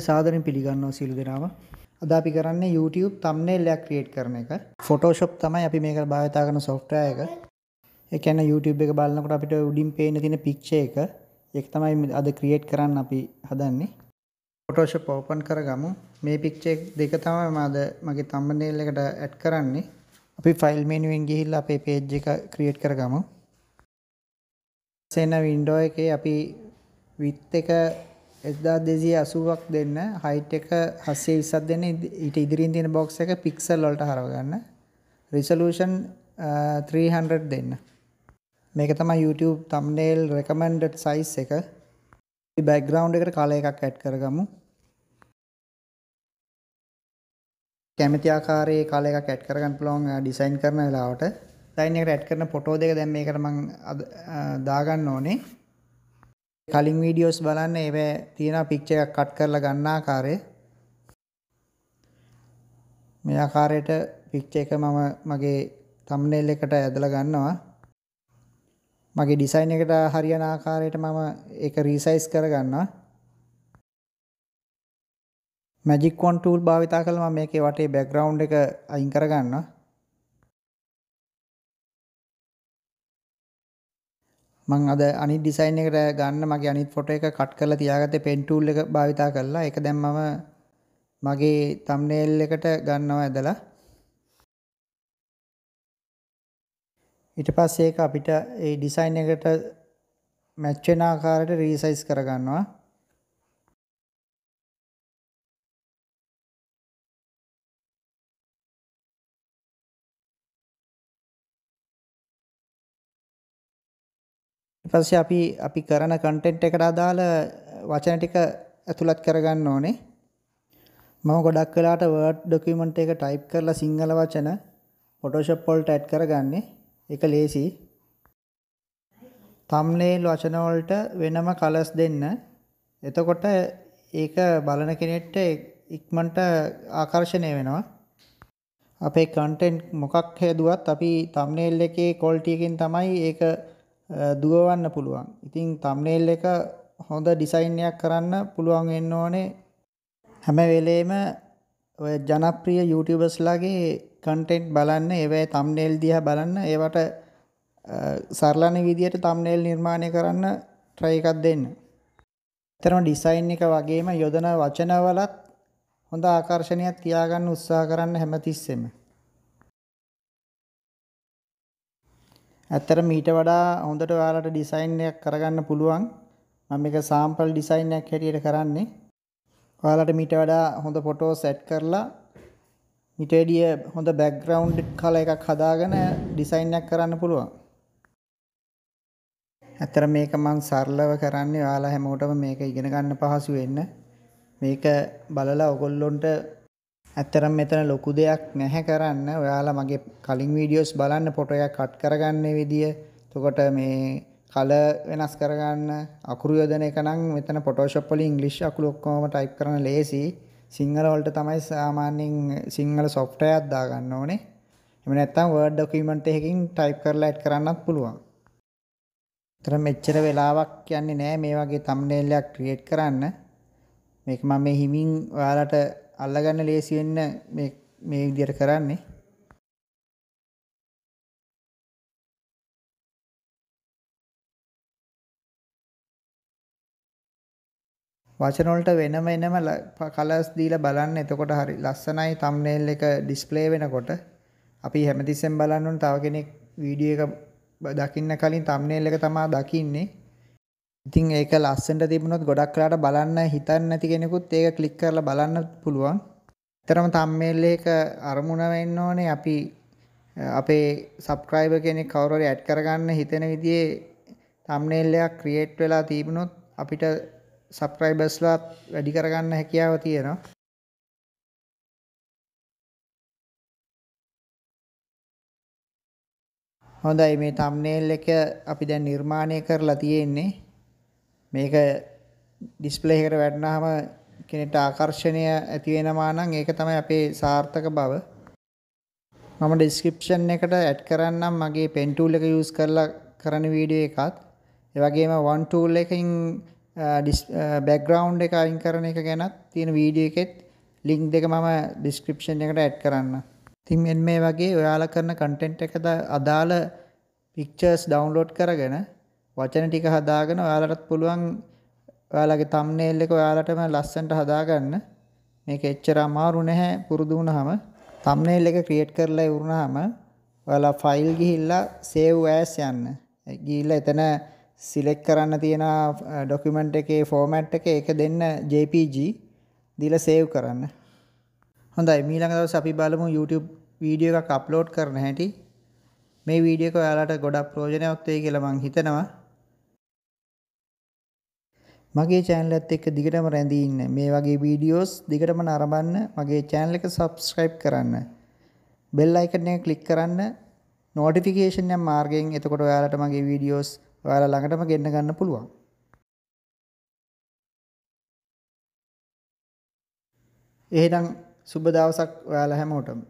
සාදරෙන් පිළිගන්නවා සියලු දෙනාම. අද අපි කරන්නේ YouTube thumbnail එකක් create කරන එක. Photoshop තමයි අපි මේකට භාවිත කරන software එක. ඒ කියන්නේ YouTube එක බලනකොට අපිට උඩින් පේන තියෙන picture එක ඒක තමයි අද create කරන්න අපි හදන්නේ. Photoshop open කරගමු. මේ picture දෙක තමයි මම අද මගේ thumbnail එකට add කරන්නේ. අපි file menu එකෙන් ගිහිල්ලා අපේ page එක create කරගමු. සේන window එකේ අපි width එක 1280ක් දෙන්න හයිට් එක 720ක් දෙන්න ඊට ඉදිරියෙන් තියෙන බොක්ස් එක පික්සල් වලට හරව ගන්න resolution 300 දෙන්න මේක තමයි YouTube thumbnail recommended size එක අපි background එකට කලර් එකක් ඇඩ් කරගමු කැමති ආකාරයේ කලර් එකක් ඇඩ් කරගන්න පුළුවන් ඩිසයින් කරන වෙලාවට ඩිසයින් එකට ඇඩ් කරන ෆොටෝ දෙක දැන් මේකට මම දාගන්න ඕනේ කලින් වීඩියෝස් බලන්න ඒවැ තියෙන පික්ච එකක් කට් කරලා ගන්නා කාරය මේ ආකාරයට පික්ච එක මම මගේ තම්නෙල් එකට ඇදලා ගන්නවා මගේ ඩිසයින් එකට හරියන ආකාරයට මම ඒක රීසයිස් කරගන්නවා මැජික් වන් ටූල් භාවිතා කළා මම මේකේ වටේ බෑග්ග්‍රවුන්ඩ් එක අයින් කරගන්නවා මං අද අනි ඩිසයින් එකට ගන්න මගේ අනිත් ෆොට එක කට් කරලා තියාගත පෙන්ටූල් එක භාවිතා කරලා එක දැම් මම මගේ තම්නේල් එකට ගන්නව ඇදලා ඊට පස්සේ ඒක අපිට ඒ ඩිසයින් එකට මැච්චෙන ආකාරයට රීසයිස් කරගන්නවා ඊපස්සේ අපි අපි කරන කන්ටෙන්ට් එකට අදාළ වචන ටික ඇතුළත් කරගන්න ඕනේ. මම ගොඩක් වෙලාට Word document එක type කරලා සිංහල වචන Photoshop වලට add කරගන්නේ. ඒක ලේසියි. thumbnail වචන වලට වෙනම colors දෙන්න. එතකොට ඒක බලන කෙනෙක්ට ඉක්මනට ආකර්ෂණය වෙනවා. අපේ content මොකක් හදුවත් අපි thumbnail එකේ quality එකෙන් තමයි ඒක දුවවන්න පුළුවන්. ඉතින් thumbnail එක හොඳ ඩිසයින් එකක් කරන්න පුළුවන් වෙන්න ඕනේ. හැම වෙලේම ඔය ජනප්‍රිය YouTubers ලාගේ content බලන්න, ඒවැයි thumbnail දිහා බලන්න, ඒවට සරලන විදියට thumbnail නිර්මාණය කරන්න try එකක් දෙන්න. ඇත්තටම ඩිසයින් එක වගේම යොදන වචනවලත් හොඳ ආකර්ෂණයක් තියාගන්න උත්සාහ කරන්න හැමතිස්සෙම. ඇත්තට මීට වඩා හොඳට ඔයාලට ඩිසයින් එකක් කරගන්න පුළුවන් මම එක සාම්පල් ඩිසයින් එකක් හැටියට කරන්නේ ඔයාලට මීට වඩා හොඳ ෆොටෝ සෙට් කරලා ඊට එඩිය හොඳ බෑග්ග්‍රවුන්ඩ් කලර් එකක් හදාගෙන ඩිසයින් එකක් කරන්න පුළුවන් ඇත්තට මේක මම සරලව කරන්නේ ඔයාලා හැමෝටම මේක ඉගෙන ගන්න පහසු වෙන්න මේක බලලා ඔයගොල්ලොන්ට ඇත්තරම් මෙතන ලොකු දෙයක් නැහැ කරන්න ඔයාලා මගේ කලින් වීඩියෝස් බලන්න පොටයක් කට් කරගන්න විදිිය තකොට මේ කල වෙනස් කරගන්න අකුරු යොදන එක නම් මෙතන පොටෝශප්පල ඉංගලිෂ් අකුළු ඔක්කෝම ටයි් කරන ලේසි සිංහලවලට තමයි සාමාන්‍යෙන් සිංහල සොෆ්ටයත් දාගන්න ඕනේ එම නැත්තම් වර්ඩ් ඩොකීමට එකකින් ටයිප් කරලා ඇට් කරන්නත් පුළුවන් තර මෙච්චර වෙලාවක් කියන්නේ නෑ මේ වගේ තම්නේල්ලයක් ක්‍රියට් කරන්න මේක මම හිමින් ඔයාලට අල්ලගන්න ලේසිවෙන්න මේ විදියට කරන්නේ වචනොලට වෙනම එනම කලස් දීලා බලන්න එතකොට හරි ලස්සනයි තම්නේල් එක ඩිස්ප්ලේ වෙනකොට අපි හැමතිස්සෙන් බලන්න ඕන තව කෙනෙක් වීඩියෝ එක දකින්න කලින් තම්නේල් එක තමයි දකින්නේ ඉතින් ඒක ලස්සට තිබුණොත් ගොඩක් වෙලාට බලන්න හිතන්න නැති කෙනෙකුත් ඒක ක්ලික් කරලා බලන්න පුළුවන්. ඇත්තරම thumbnail එක අරමුණ වෙන්න ඕනේ අපි අපේ subscriber කෙනෙක් කවුරු හරි ඇඩ් කරගන්න හිතෙන විදිහේ thumbnail එකක් create වෙලා තිබුණොත් අපිට subscribersලා වැඩි කරගන්න හැකියාව තියෙනවා. හොඳයි මේ thumbnail එක අපි දැන් නිර්මාණය කරලා තියෙන්නේ. මේක ඩිස්ප්ලේ එකට වැටුනහම කෙනෙක්ට ආකර්ෂණය ඇති වෙනවා නම් ඒක තමයි අපේ සාර්ථක බව. මම ඩිස්ක්‍රිප්ෂන් එකට ඇඩ් කරන්නම් මගේ pen tool එක use කරලා කරන වීඩියෝ එකත්. ඒ වගේම one tool එකකින් බැග්‍රවුන්් එක අයින් කරන එක ගැනත් තියෙන වීඩිය එකෙත් ලිංක් දෙක මම ඩිස්ක්‍රිප්ෂන් එකට ඇඩ් කරන්න තින් එන් මේ වගේ ඔයාල කරන කටෙන්ට් එකද අදාළ පික්චර්ස් ඩවන්ලෝඩ් කරගෙන වචන ටික හදාගෙන ඔයාලටත් පුළුවන් ඔයාලගේ thumbnail එක ඔයාලටම ලස්සනට හදාගන්න. මේක එච්චර අමාරු නැහැ පුරුදු වුණාම. thumbnail එක create කරලා ඉවරුනහම ඔයාලා file ගිහිල්ලා save as යන්න. ගිහිල්ලා එතන select කරන්න තියෙන document එකේ format එක ඒක දෙන්න JPG දීලා save කරන්න. හොඳයි මීළඟ දවස් අපි බලමු YouTube වීඩියෝ එකක් අප්ලෝඩ් කරන හැටි. මේ වීඩියෝ එක ඔයාලට ගොඩක් ප්‍රයෝජනවත් වෙයි කියලා මම හිතනවා. මගේ චැනලත් එක්ක දිගටම රැඳී ඉන්න මේ වගේ වීඩියෝස් දිගටම නරඹන්න මගේ channel එක subscribe කරන්න bell icon එක click කරන්න notification යම් මාර්ගයෙන් එතකොට ඔයාලට මගේ වීඩියෝස් ඔයාලා ළඟටම ගෙන්න ගන්න පුළුවන් එහෙනම් සුබ දවසක් ඔයාලා හැමෝටම